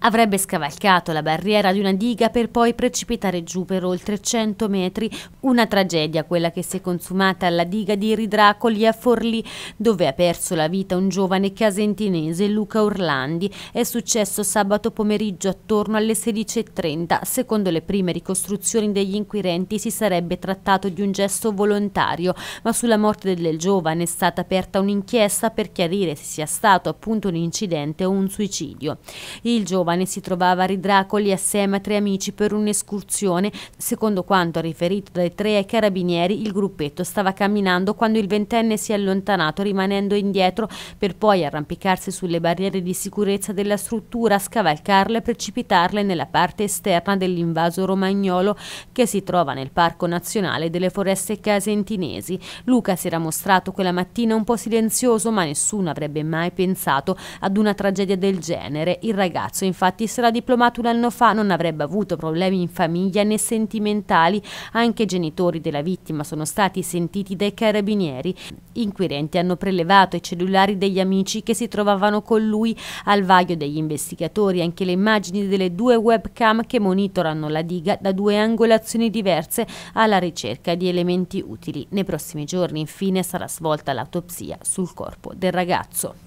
Avrebbe scavalcato la barriera di una diga per poi precipitare giù per oltre 100 metri, una tragedia quella che si è consumata alla diga di Ridracoli a Forlì, dove ha perso la vita un giovane casentinese Luca Orlandi. È successo sabato pomeriggio attorno alle 16.30. Secondo le prime ricostruzioni degli inquirenti si sarebbe trattato di un gesto volontario, ma sulla morte del giovane è stata aperta un'inchiesta per chiarire se sia stato appunto un incidente o un suicidio. Il giovane giovane si trovava a Ridracoli assieme a tre amici per un'escursione. Secondo quanto riferito dai tre carabinieri, il gruppetto stava camminando quando il ventenne si è allontanato rimanendo indietro per poi arrampicarsi sulle barriere di sicurezza della struttura, scavalcarle e precipitarle nella parte esterna dell'invaso romagnolo che si trova nel Parco Nazionale delle Foreste Casentinesi. Luca si era mostrato quella mattina un po' silenzioso ma nessuno avrebbe mai pensato ad una tragedia del genere. Il ragazzo infatti si era diplomato un anno fa non avrebbe avuto problemi in famiglia né sentimentali, anche i genitori della vittima sono stati sentiti dai carabinieri. inquirenti hanno prelevato i cellulari degli amici che si trovavano con lui al vaglio degli investigatori, anche le immagini delle due webcam che monitorano la diga da due angolazioni diverse alla ricerca di elementi utili. Nei prossimi giorni infine sarà svolta l'autopsia sul corpo del ragazzo.